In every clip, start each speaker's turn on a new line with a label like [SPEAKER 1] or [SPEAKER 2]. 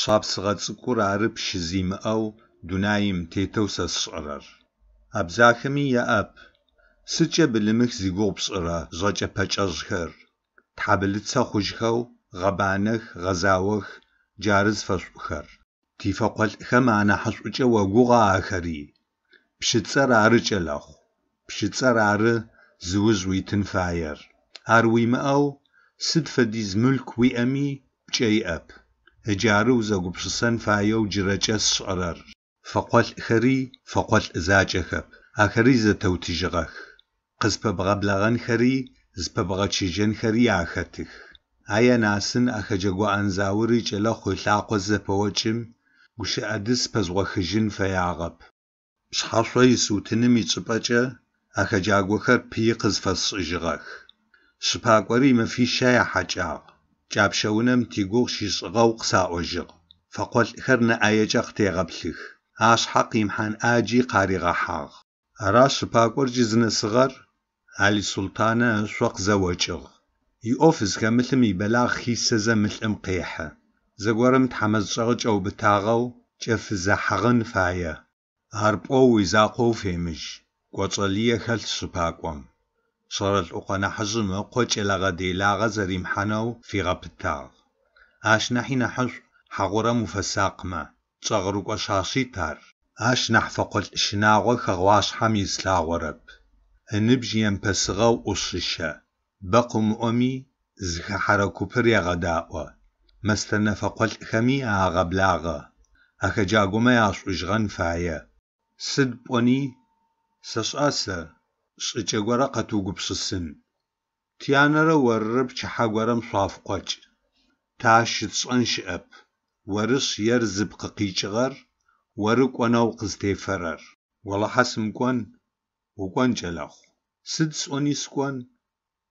[SPEAKER 1] عرب Шъабзгъэ цӏыкӏур ары пщы зимыӏэу дунаим тетэу сэ сшӏэрэр. Абзахэми яӏэп. Сыкӏэ былымых зигугъу пшӏырэ жъэкӏэ-пэкӏэжъхэр. Тхьабылыцэ хъужьхэу гъэбанэх, гъэзагъох, джары зэфэшӏухэр. Тифэ къолӏхэм анахь шӏукӏэ огугъа ахэри. Пщыцӏэр ары кӏэлэхъу. Пщыцӏэр ары зыужъ уитын фаер. Ар уимыӏэу сыд фэдиз мылъку уиӏэми пкӏэ иӏэп. Ыджары узэгупшысэн фаеу джырэкӏэ сшӏэрэр. Фэкъолӏхэри фэкъолӏ закӏэхэп. Ахэри зэтеутыжьыгъэх. Къызпэбгъэблагъэнхэри зыпэбгъэчыжьэнхэри ахэтых. Ае насын ахэджэгуӏэн заури кӏэлэ хъулъакъо зэпэокӏым гущыӏэдыс пэзгъохыжьын фэягъэп. Пшъхьашъо исутыным ичӏыпӏэкӏэ ахэджагохэр пые къызфэсшӏыжьыгъэх. Шъыпакӏори мыфищэ яхьакӏагъ. جابشونم تيقوغ شيشغوق ساعوجغ فقل خرنا آيجاق تيغبلخ آش حق يمحن آجي قاريغا حاغ أراش باقور جزن صغر علي سلطانة شوق زوجغ يوفز كمثلم يبلاغ مثل مثلم قيحة تحمز تحمزشغج أو بتاغو جفز حغن فايا هربو ويزاقو فيمش قوطلية خلت سباقوام صارت أقنا حزمة قوش إلى ديلا زريم حنو في غبتاغ آش نحينا حش حغورة مفساق ما تغرق أشاشي تار آش نحفقل شناغو خغواش حمي سلاغورب هنبجي ينبسغو أصشة بقم أمي زخ حركو بريا غداوة مستنى فقل خمي آغا بلاغا أخجاقو ما ياش أجغن فايا سد بوني سش أسر ጽጬ ጐረ ቀቱ ጉብስስን ትያነረ ወርብ ቸሓ ጐረም ሷፍ ቈጭ ታሽ ጽን ሽአብ ወርስ የር ዝብ ክቂጭቐር ወር ቈነው ቅዝቴይፈረር ወለሓስም ቈን ውቈን ጨለኹ ስድ ጽኒስ ቈን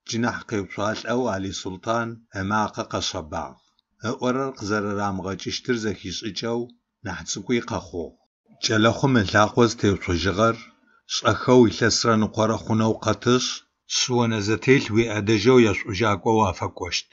[SPEAKER 1] ጅናሕ ከይብሷልአው ኣሊ ሱልጣን ሕማቐ ቀሶባቕ እቈረር ክዘረራም ቐጭሽትር ዘኺጽጨው ናሕ ጽቁይ ኸኹ ጨለኹ መላኾ ዝተይብሶ ዥቐር лӏэхэу илъэсрэ ныкъуэрэ хъунэу къэтыщӏ, щыуанэ зэтелъ уи ӏэдэжэу ещӏыжакӏуэу афӏэкӏуэщт.